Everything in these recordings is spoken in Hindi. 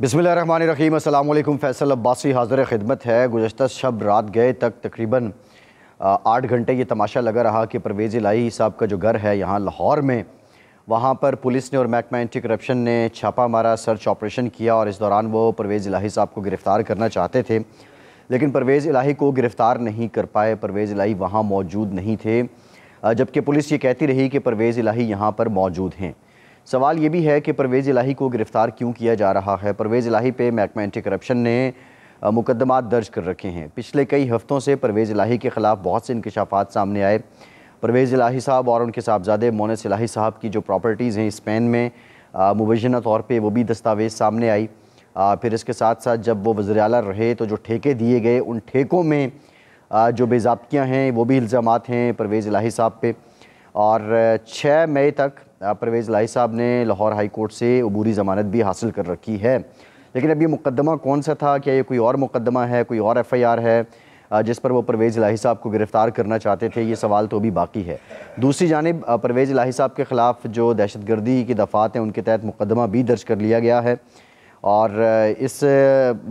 बिसमीम अल्लाम फैसल अब्बासी हाजिर ख़िदमत है गुजशत शब रात गए तक तकरीबन आठ घंटे ये तमाशा लगा रहा कि परवेज़ इलाही साहब का जो घर है यहाँ लाहौर में वहाँ पर पुलिस ने और महकमा एंटी करप्शन ने छापा मारा सर्च ऑपरेशन किया और इस दौरान वो परवेज़ इलाही साहब को गिरफ़्तार करना चाहते थे लेकिन परवेज़ इलाही को गिरफ़्तार नहीं कर पाए परवेज़ इलाही वहाँ मौजूद नहीं थे जबकि पुलिस ये कहती रही कि परवेज़ इलाही यहाँ पर मौजूद हैं सवाल ये भी है कि परवेज़ इलाही को गिरफ़्तार क्यों किया जा रहा है परवेज़ इलाही पे महकमा एंटी करप्शन ने मुकदमा दर्ज कर रखे हैं पिछले कई हफ़्तों से परवेज़ इलाही के ख़िलाफ़ बहुत से इंकशाफात सामने आए परवेज़ इलाही साहब और उनके साहबजादे मोनस इलाही साहब की जो प्रॉपर्टीज़ हैं स्पेन में मुबैना तौर पर वो भी दस्तावेज़ सामने आई आ, फिर इसके साथ साथ जब वो वज़र अल रहे तो जो ठेके दिए गए उन ठेकों में आ, जो बेजाबतियाँ हैं वो भी इल्ज़ाम हैं परवेज़ इलाही साहब पे और छः मई तक परवेज़ लाही साहब ने लाहौर हाई कोर्ट से अबूरी ज़मानत भी हासिल कर रखी है लेकिन अब ये मुकदमा कौन सा था क्या ये कोई और मुकदमा है कोई और एफ़ आई आर है जिस पर वो परवेज़ लाही साहब को गिरफ़्तार करना चाहते थे ये सवाल तो अभी बाकी है दूसरी जानब परवेज़ लाही साहब के ख़िलाफ़ जो दहशत गर्दी की दफ़ात हैं उनके तहत मुकदमा भी दर्ज कर लिया गया है और इस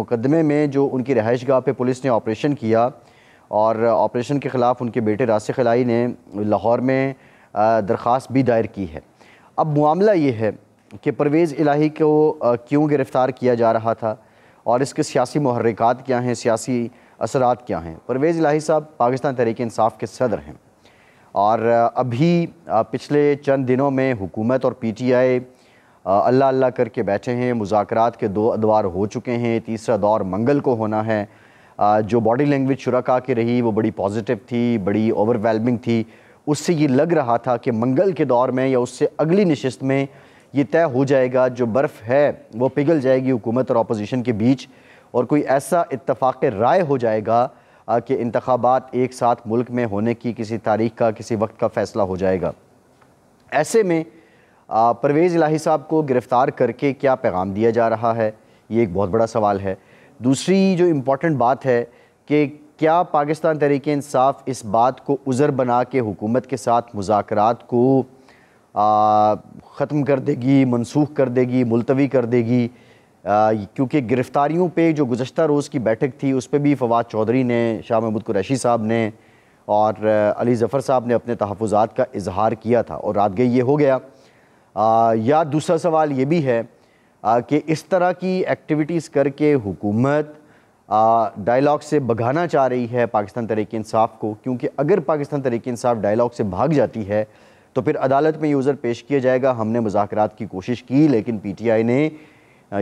मुकदमे में जो उनकी रहाइश गाह पर पुलिस ने ऑपरेशन किया और ऑपरेशन के ख़िलाफ़ उनके बेटे रासिक खलाई ने लाहौर में दरख्वास्त भी दायर की है अब मामला ये है कि परवेज़ इलाही को क्यों गिरफ़्तार किया जा रहा था और इसके सियासी महरक़ात क्या हैं सियासी असरात क्या हैं परवेज़ इलाही साहब पाकिस्तान तहरीक इसाफ़ के सदर हैं और अभी पिछले चंद दिनों में हुकूमत और पी टी आई अल्लाह अल्लाह करके बैठे हैं मुजाकर के दो अदवार हो चुके हैं तीसरा दौर मंगल को होना है जो बॉडी लैंग्वेज शुरा की रही वो बड़ी पॉजिटिव थी बड़ी ओवरवेलमिंग थी उससे ये लग रहा था कि मंगल के दौर में या उससे अगली नशस्त में ये तय हो जाएगा जो बर्फ़ है वो पिघल जाएगी हुकूमत और अपोजिशन के बीच और कोई ऐसा इतफाक़ राय हो जाएगा कि इंतबात एक साथ मुल्क में होने की किसी तारीख का किसी वक्त का फ़ैसला हो जाएगा ऐसे में परवेज़ इलाही साहब को गिरफ़्तार करके क्या पैगाम दिया जा रहा है ये एक बहुत बड़ा सवाल है दूसरी जो इम्पोर्टेंट बात है कि क्या पाकिस्तान तहरीक इंसाफ इस बात को उज़र बना के हुकूमत के साथ मुजाकर को ख़त्म कर देगी मनसूख कर देगी मुलतवी कर देगी क्योंकि गिरफ़्तारियों पे जो गुजशत रोज़ की बैठक थी उस पर भी फवाद चौधरी ने शाह महमूद कुरैशी साहब ने और अली ज़फ़र साहब ने अपने तहफ़ात का इजहार किया था और रात गई ये हो गया आ, या दूसरा सवाल ये भी है आ, कि इस तरह की एक्टिविटीज़ करके हुकूमत डायलॉग से भगाना चाह रही है पाकिस्तान तरीके इंसाफ को क्योंकि अगर पाकिस्तान तरीके इंसाफ डायलॉग से भाग जाती है तो फिर अदालत में यूज़र पेश किया जाएगा हमने मुजाकर की कोशिश की लेकिन पी टी आई ने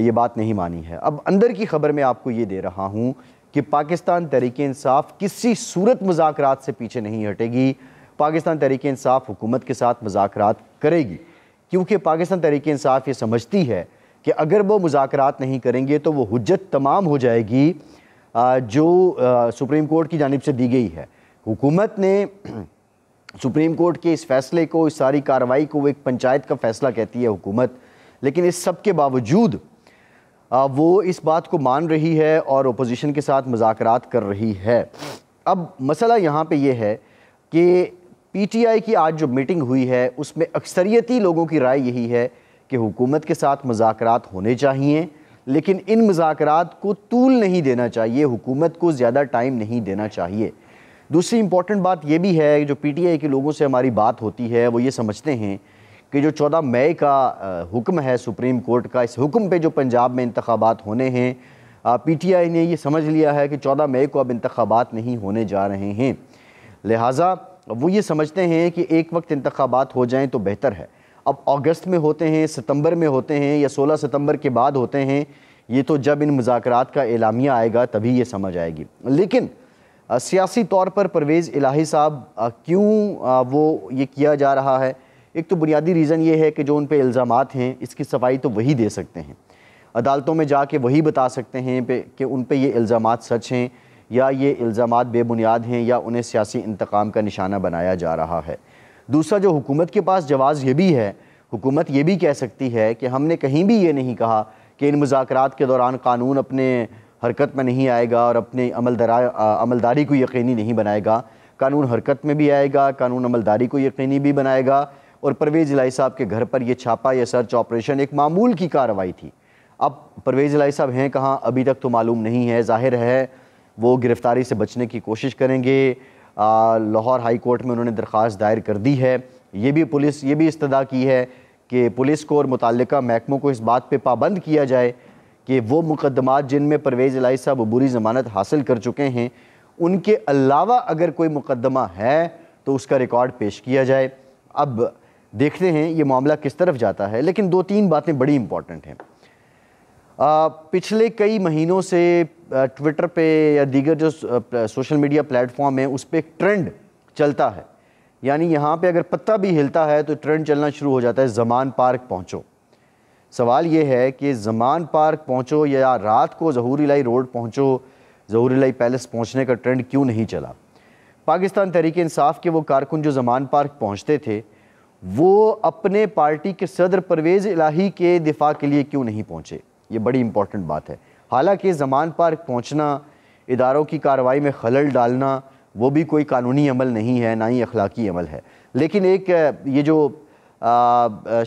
ये बात नहीं मानी है अब अंदर की खबर मैं आपको ये दे रहा हूँ कि पाकिस्तान तरीके इंसाफ किसी सूरत मुजाकर से पीछे नहीं हटेगी पाकिस्तान तरीके इंसाफ हुकूमत के साथ मुजाकर करेगी क्योंकि पाकिस्तान तरीके इंसाफ ये समझती है कि अगर वो मुजाकर नहीं करेंगे तो वो हजत तमाम हो जाएगी जो सुप्रीम कोर्ट की जानब से दी गई है हुकूमत ने सुप्रीम कोर्ट के इस फैसले को इस सारी कार्रवाई को एक पंचायत का फैसला कहती है हुकूमत लेकिन इस सब के बावजूद वो इस बात को मान रही है और अपोजिशन के साथ मजाकरात कर रही है अब मसला यहाँ पे ये है कि पीटीआई की आज जो मीटिंग हुई है उसमें अक्सरियती लोगों की राय यही है कि हुकूमत के साथ मजाकरात होने चाहिए लेकिन इन मुजात को तूल नहीं देना चाहिए हुकूमत को ज़्यादा टाइम नहीं देना चाहिए दूसरी इंपॉर्टेंट बात यह भी है जो पी टी आई के लोगों से हमारी बात होती है वो ये समझते हैं कि जो चौदह मई का हुक्म है सुप्रीम कोर्ट का इस हुक्म पर जो पंजाब में इंतबात होने हैं पी टी आई ने यह समझ लिया है कि चौदह मई को अब इंतबात नहीं होने जा रहे हैं लिहाजा वो ये समझते हैं कि एक वक्त इंतबात हो जाएँ तो बेहतर है अब अगस्त में होते हैं सितंबर में होते हैं या 16 सितंबर के बाद होते हैं ये तो जब इन मुजात का एलामिया आएगा तभी ये समझ आएगी लेकिन सियासी तौर पर परवेज़ इलाही साहब क्यों वो ये किया जा रहा है एक तो बुनियादी रीज़न ये है कि जो उन पर इल्ज़ाम हैं इसकी सफाई तो वही दे सकते हैं अदालतों में जा के वही बता सकते हैं कि उन पर ये इल्ज़ाम सच हैं या ये इल्ज़ाम बेबुनियाद हैं या उन्हें सियासी इंतकाम का निशाना बनाया जा रहा है दूसरा जो हुकूमत के पास जवाज़ ये भी है हुकूमत ये भी कह सकती है कि हमने कहीं भी ये नहीं कहा कि इन मुजाकर के दौरान कानून अपने हरकत में नहीं आएगा और अपने अमल दरा अमलदारी को यकीनी नहीं बनाएगा कानून हरकत में भी आएगा कानून अमलदारी को यकीनी भी बनाएगा और परवेज़ लाई साहब के घर पर यह छापा या सर्च ऑपरेशन एक मामूल की कार्रवाई थी अब परवेज़ लाई साहब हैं कहाँ अभी तक तो मालूम नहीं है जाहिर है वो गिरफ़्तारी से बचने की कोशिश करेंगे लाहौर हाई कोर्ट में उन्होंने दरख्वास्त दायर कर दी है ये भी पुलिस ये भी इस्तः की है कि पुलिस को और मुतल महकमों को इस बात पर पाबंद किया जाए कि वो मुकदमात जिनमें परवेज़ अलाई साहब बुरी ज़मानत हासिल कर चुके हैं उनके अलावा अगर कोई मुकदमा है तो उसका रिकॉर्ड पेश किया जाए अब देखते हैं ये मामला किस तरफ जाता है लेकिन दो तीन बातें बड़ी इंपॉर्टेंट हैं पिछले कई महीनों से ट्विटर पे या दीगर जो सोशल मीडिया प्लेटफॉर्म है उस पर एक ट्रेंड चलता है यानी यहाँ पे अगर पत्ता भी हिलता है तो ट्रेंड चलना शुरू हो जाता है जमान पार्क पहुँचो सवाल ये है कि जमान पार्क पहुँचो या रात को जहूरीलाई रोड पहुँचो जहूरीलाई पैलेस पहुँचने का ट्रेंड क्यों नहीं चला पाकिस्तान तहरीक इंसाफ के वो कारकुन जो जमान पार्क पहुँचते थे वो अपने पार्टी के सदर परवेज़ इलाही के दिफा के लिए क्यों नहीं पहुँचे ये बड़ी इंपॉर्टेंट बात है हालांकि जमान पर पहुँचना इदारों की कार्रवाई में खलल डालना वो भी कोई कानूनी अमल नहीं है ना ही अखलाकी अमल है लेकिन एक ये जो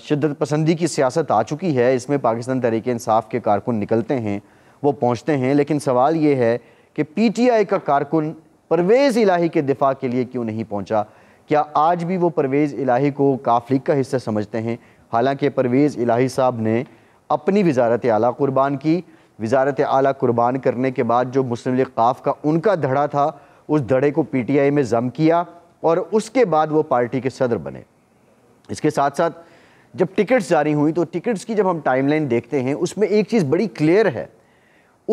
शदत पसंदी की सियासत आ चुकी है इसमें पाकिस्तान तरीके इंसाफ के कारकुन निकलते हैं वो पहुँचते हैं लेकिन सवाल ये है कि पी टी आई का कारकुन परवेज़ इलाही के दिफा के लिए क्यों नहीं पहुँचा क्या आज भी वो परवेज़ इलाही को काफ लीग का हिस्सा समझते हैं हालांकि परवेज़ इलाही साहब ने अपनी वजारत आला कुर्बान की वजारत आला कुर्बान करने के बाद जो मुस्लिम लीग काफ का उनका धड़ा था उस धड़े को पी टी आई में जम किया और उसके बाद वो पार्टी के सदर बने इसके साथ साथ जब टिकट्स जारी हुई तो टिकट्स की जब हम टाइमलाइन देखते हैं उसमें एक चीज़ बड़ी क्लियर है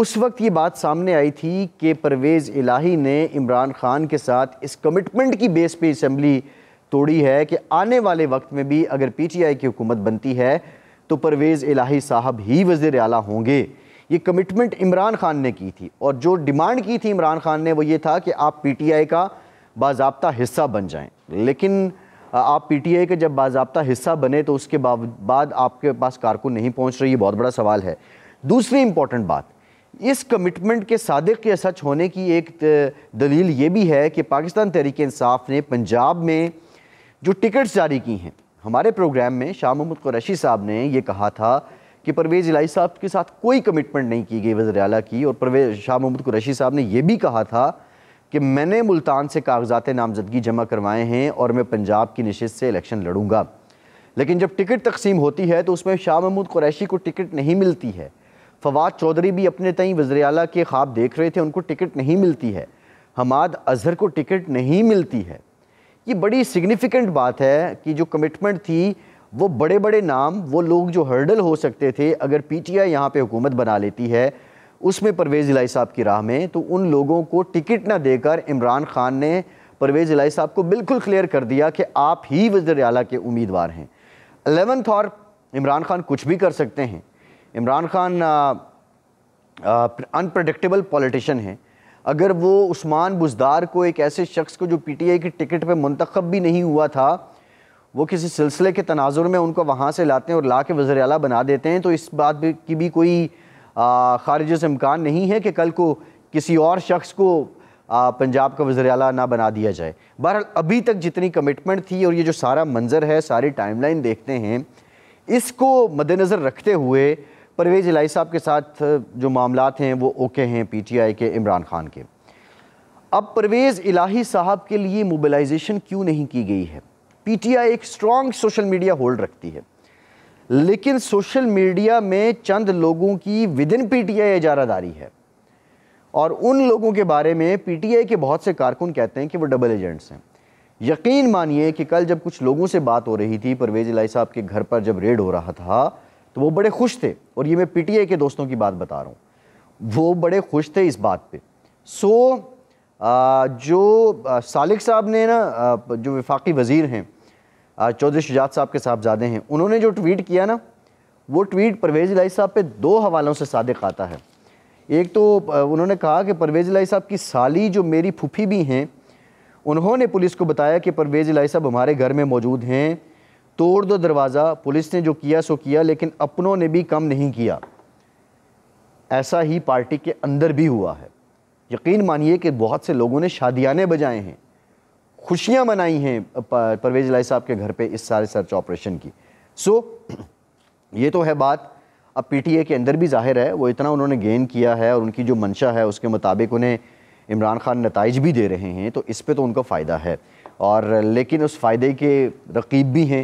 उस वक्त ये बात सामने आई थी कि परवेज़ इलाही ने इमरान खान के साथ इस कमिटमेंट की बेस पे इसम्बली तोड़ी है कि आने वाले वक्त में भी अगर पीटीआई की हुकूमत बनती है तो परवेज़ इलाही साहब ही वज़र अला होंगे ये कमिटमेंट इमरान खान ने की थी और जो डिमांड की थी इमरान खान ने वो ये था कि आप पी टी आई का बाबा हिस्सा बन जाएं लेकिन आप पी टी आई के जब बाबा हिस्सा बने तो उसके बाद आपके पास कारकुन नहीं पहुँच रही ये बहुत बड़ा सवाल है दूसरी इंपॉर्टेंट बात इस कमिटमेंट के सादक के सच होने की एक दलील ये भी है कि पाकिस्तान तहरीक इंसाफ ने पंजाब में जो टिकट्स जारी की हैं हमारे प्रोग्राम में शाह महमूद कुरैशी साहब ने यह कहा था कि परवेज़ इलाही साहब के साथ कोई कमिटमेंट नहीं की गई वजर अला की और परवेज शाह महमूद कुरैशी साहब ने यह भी कहा था कि मैंने मुल्तान से कागजात नामजदगी जमा करवाए हैं और मैं पंजाब की नशस्त से इलेक्शन लड़ूंगा लेकिन जब टिकट तकसीम होती है तो उसमें शाह महमूद कुरैशी को टिकट नहीं मिलती है फवाद चौधरी भी अपने तई वजर अला के ख्वाब देख रहे थे उनको टिकट नहीं मिलती है हमाद अजहर को टिकट नहीं मिलती है ये बड़ी सिग्निफिकेंट बात है कि जो कमिटमेंट थी वो बड़े बड़े नाम वो लोग जो हर्डल हो सकते थे अगर पी टी आई यहाँ पर हुकूमत बना लेती है उसमें परवेज़ इलाई साहब की राह में तो उन लोगों को टिकट ना देकर इमरान खान ने परवेज़ इलाई साहब को बिल्कुल क्लियर कर दिया कि आप ही वजर अला के उम्मीदवार हैं अलेवंथ और इमरान खान कुछ भी कर सकते हैं इमरान खान अनप्रडिक्टेबल पॉलिटिशन हैं अगर वो उस्मान बुजदार को एक ऐसे शख्स को जो पी टी आई की टिकट पर मंतखब भी नहीं हुआ था वो किसी सिलसिले के तनाजुर में उनको वहाँ से लाते हैं और ला के वज़र अला बना देते हैं तो इस बात की भी कोई खारिज इम्कान नहीं है कि कल को किसी और शख्स को आ, पंजाब का वजर अला ना बना दिया जाए बहरहाल अभी तक जितनी कमिटमेंट थी और ये जो सारा मंजर है सारी टाइमलाइन देखते हैं इसको मद्दनज़र रखते हुए परवेज़ इलाई साहब के साथ जो मामला हैं वो ओके हैं पी टी आई के इमरान खान के अब परवेज़ इलाही साहब के लिए मोबिलाइजेशन क्यों नहीं की गई है पी टी आई एक स्ट्रॉन्ग सोशल मीडिया होल्ड रखती है लेकिन सोशल मीडिया में चंद लोगों की within P T I इजारादारी है और उन लोगों के बारे में पी टी आई के बहुत से कारकुन कहते हैं कि वो डबल एजेंट्स हैं यकीन मानिए कि कल जब कुछ लोगों से बात हो रही थी परवेज़ इलाही साहब के घर पर जब रेड हो रहा था तो वो बड़े खुश थे और ये मैं पीटीए के दोस्तों की बात बता रहा हूँ वो बड़े खुश थे इस बात पे सो so, जो सालिक साहब ने ना जो विफाकी वज़ीर हैं चौधरी शुजात साहब के साहबजादे हैं उन्होंने जो ट्वीट किया ना वो ट्वीट परवेज़ लाई साहब पे दो हवालों से सादक आता है एक तो उन्होंने कहा कि परवेज़ लाई साहब की साली जो मेरी फूफी भी हैं उन्होंने पुलिस को बताया कि परवेज़ लाई साहब हमारे घर में मौजूद हैं तोड़ दो दरवाज़ा पुलिस ने जो किया सो किया लेकिन अपनों ने भी कम नहीं किया ऐसा ही पार्टी के अंदर भी हुआ है यकीन मानिए कि बहुत से लोगों ने शादियाने बजाए हैं खुशियां मनाई हैं परवेज लाई साहब के घर पे इस सारे सर्च ऑपरेशन की सो ये तो है बात अब पीटीए के अंदर भी जाहिर है वो इतना उन्होंने गेन किया है और उनकी जो मंशा है उसके मुताबिक उन्हें इमरान खान नतज भी दे रहे हैं तो इस पर तो उनका फ़ायदा है और लेकिन उस फ़ायदे के रकीब भी हैं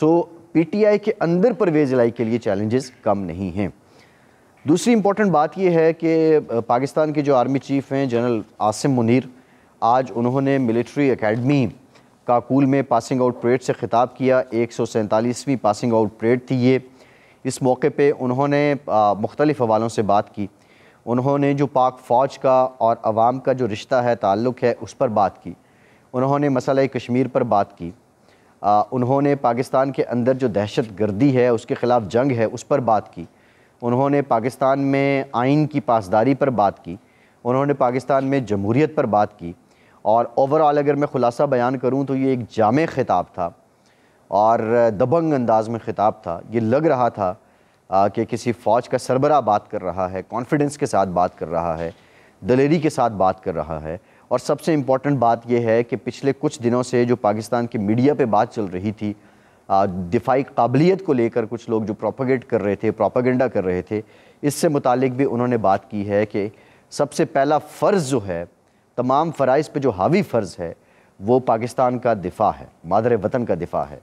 सो पीटीआई के अंदर परवेज लाई के लिए चैलेंजेस कम नहीं हैं दूसरी इंपॉर्टेंट बात यह है कि पाकिस्तान के जो आर्मी चीफ हैं जनरल आसिम मुनीर आज उन्होंने मिलिट्री एकेडमी काकुल में पासिंग आउट परेड से ख़िताब किया एक सौ पासिंग आउट परेड थी ये इस मौके पे उन्होंने मुख्तलिफ़ हवालों से बात की उन्होंने जो पाक फ़ौज का और आवाम का जो रिश्ता है ताल्लुक़ है उस पर बात की उन्होंने मसला कश्मीर पर बात की आ, उन्होंने पाकिस्तान के अंदर जो दहशत गर्दी है उसके ख़िलाफ़ जंग है उस पर बात की उन्होंने पाकिस्तान में आइन की पासदारी पर बात की उन्होंने पाकिस्तान में जमहूरीत पर बात की और ओवरऑल अगर मैं ख़ुलासा बयान करूँ तो ये एक जाम ख़िताब था और दबंग अंदाज में ख़िताब था ये लग रहा था कि किसी फ़ौज का सरबरा बात कर रहा है कॉन्फिडेंस के साथ बात कर रहा है दलेरी के साथ बात कर रहा है और सबसे इम्पॉर्टेंट बात यह है कि पिछले कुछ दिनों से जो पाकिस्तान की मीडिया पे बात चल रही थी दिफाई काबिलियत को लेकर कुछ लोग जो प्रोपोगेट कर रहे थे प्रोपागेंडा कर रहे थे इससे मुतालिक भी उन्होंने बात की है कि सबसे पहला फ़र्ज़ जो है तमाम फ़राइज़ पर जो हावी फ़र्ज़ है वो पाकिस्तान का दिफा है मादर वतन का दिफा है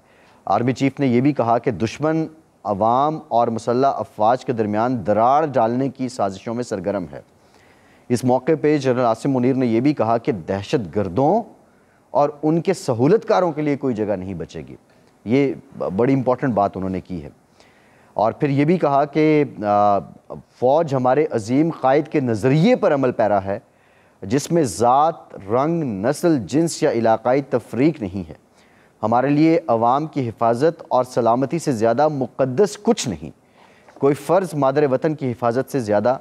आर्मी चीफ ने यह भी कहा कि दुश्मन अवाम और मुसल्ह अफवाज के दरमियान दरार डालने की साजिशों में सरगर्म है इस मौके पे जनरल आसिम मुनीर ने यह भी कहा कि दहशत गर्दों और उनके सहूलतकारों के लिए कोई जगह नहीं बचेगी ये बड़ी इंपॉर्टेंट बात उन्होंने की है और फिर ये भी कहा कि फ़ौज हमारे अजीम क़ायद के नज़रिए पर अमल पैरा है जिसमें ज़ात रंग नस्ल जिन्स या इलाकाई तफरीक नहीं है हमारे लिए अवाम की हिफाजत और सलामती से ज़्यादा मुकदस कुछ नहीं कोई फ़र्ज़ मादर वतन की हिफाजत से ज़्यादा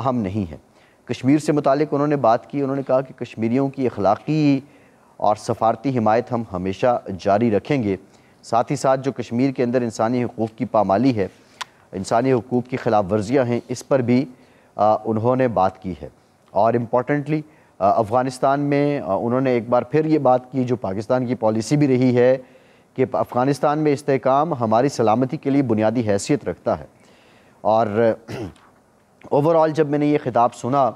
अहम नहीं है कश्मीर से मुतक उन्होंने बात की उन्होंने कहा कि कश्मीरीों की अखलाक़ी और सफारती हमायत हम हमेशा जारी रखेंगे साथ ही साथ जो कश्मीर के अंदर इंसानी हकूक़ की पामाली है इंसानी हकूक़ की खिलाफ वर्जियाँ हैं इस पर भी आ, उन्होंने बात की है और इम्पॉर्टेंटली अफ़गानिस्तान में आ, उन्होंने एक बार फिर ये बात की जो पाकिस्तान की पॉलिसी भी रही है कि अफ़गानिस्तान में इसकाम हमारी सलामती के लिए बुनियादी हैसियत रखता है और ओवरऑल जब मैंने ये ख़िताब सुना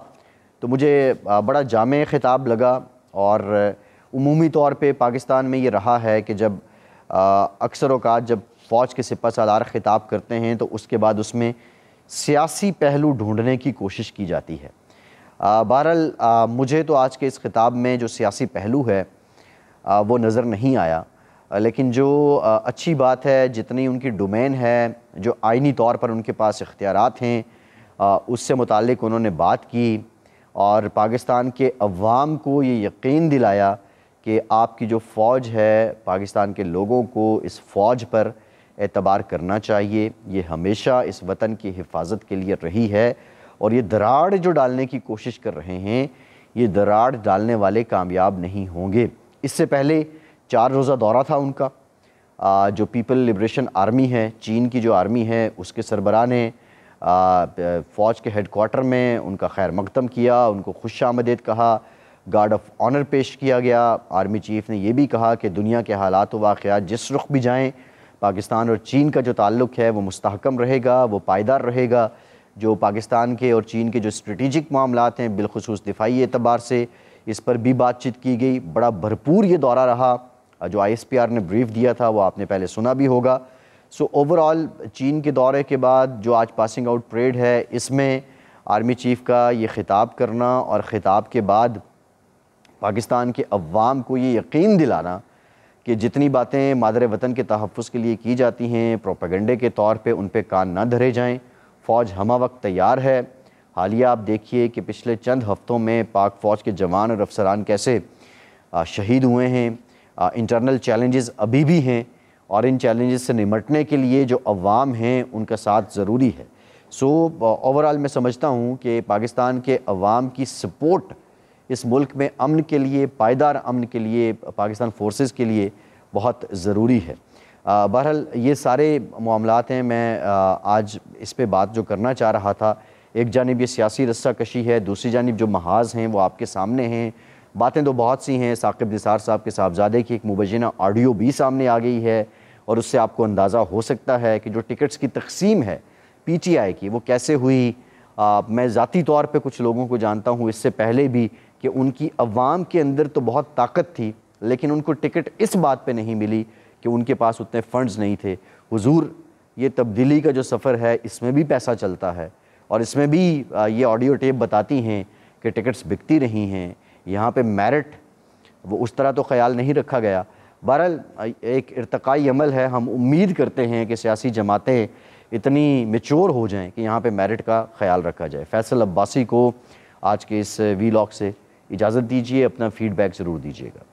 तो मुझे बड़ा जाम ख़िताब लगा और उमूमी तौर पे पाकिस्तान में ये रहा है कि जब अक्सर अवकात जब फ़ौज के सिपा सालार ख़िताब करते हैं तो उसके बाद उसमें सियासी पहलू ढूंढने की कोशिश की जाती है बहरल मुझे तो आज के इस ख़िताब में जो सियासी पहलू है आ, वो नज़र नहीं आया लेकिन जो आ, अच्छी बात है जितनी उनकी डोमेन है जो आइनी तौर पर उनके पास इख्तियार हैं उससे मुतक उन्होंने बात की और पाकिस्तान के अवाम को ये यकीन दिलाया कि आपकी जो फ़ौज है पाकिस्तान के लोगों को इस फ़ौज पर एतबार करना चाहिए ये हमेशा इस वतन की हिफाजत के लिए रही है और ये दराड़ जो डालने की कोशिश कर रहे हैं ये दराड़ डालने वाले कामयाब नहीं होंगे इससे पहले चार रोज़ा दौरा था उनका जो पीपल लिब्रेशन आर्मी है चीन की जो आर्मी है उसके सरबरा ने फ़ौज के हेडकोार्टर में उनका खैर मकदम किया उनको खुश आमदेद कहा गार्ड ऑफ ऑनर पेश किया गया आर्मी चीफ ने यह भी कहा कि दुनिया के हालात वाक़ात जिस रुख भी जाएँ पाकिस्तान और चीन का जो ताल्लुक है वो मस्तकम रहेगा वो पायदार रहेगा जो पाकिस्तान के और चीन के जो स्ट्रेटिजिक मामला हैं बिलखसूस दिफाई एतबार से इस पर भी बातचीत की गई बड़ा भरपूर ये दौरा रहा जो आई एस पी आर ने ब्रीफ दिया था वो आपने पहले सुना भी होगा सो ओवरऑल चीन के दौरे के बाद जो आज पासिंग आउट परेड है इसमें आर्मी चीफ़ का ये ख़िताब करना और ख़िताब के बाद पाकिस्तान के अवाम को ये यकीन दिलाना कि जितनी बातें मादर वतन के तहफ़ के लिए की जाती हैं प्रोपेगेंडे के तौर पर उन पर कान ना धरे जाएँ फ़ौज हमा वक्त तैयार है हालिया आप देखिए कि पिछले चंद हफ़्तों में पाक फ़ौज के जवान और अफसरान कैसे शहीद हुए हैं इंटरनल चैलेंजेस अभी भी हैं और इन चैलेंजेस से निमटने के लिए जो अवाम हैं उनका साथ ज़रूरी है सो ओवरऑल uh, मैं समझता हूँ कि पाकिस्तान के अवाम की सपोर्ट इस मुल्क में अमन के लिए पायदार अमन के लिए पाकिस्तान फोर्सेस के लिए बहुत ज़रूरी है uh, बहरहाल ये सारे मामला हैं मैं आ, uh, आज इस पर बात जो करना चाह रहा था एक जानब ये सियासी रस्सा कशी है दूसरी जानब जो महाज हैं वो आपके सामने हैं बातें तो बहुत सी हैं साकिब निसार साहब के साहबजादे की एक मुबैना ऑडियो भी सामने आ गई है और उससे आपको अंदाज़ा हो सकता है कि जो टिकट्स की तकसीम है पीटीआई की वो कैसे हुई आ, मैं ज़ाती तौर पे कुछ लोगों को जानता हूँ इससे पहले भी कि उनकी अवाम के अंदर तो बहुत ताकत थी लेकिन उनको टिकट इस बात पे नहीं मिली कि उनके पास उतने फ़ंड्स नहीं थे हुजूर ये तब्दीली का जो सफ़र है इसमें भी पैसा चलता है और इसमें भी ये ऑडियो टेप बताती हैं कि टिकट्स बिकती रही हैं यहाँ पे मेरिट वो उस तरह तो ख्याल नहीं रखा गया बहरहाल एक इरतकाई अमल है हम उम्मीद करते हैं कि सियासी जमातें इतनी मेच्योर हो जाएं कि यहाँ पे मेरिट का ख्याल रखा जाए फैसल अब्बासी को आज के इस लॉक से इजाज़त दीजिए अपना फीडबैक ज़रूर दीजिएगा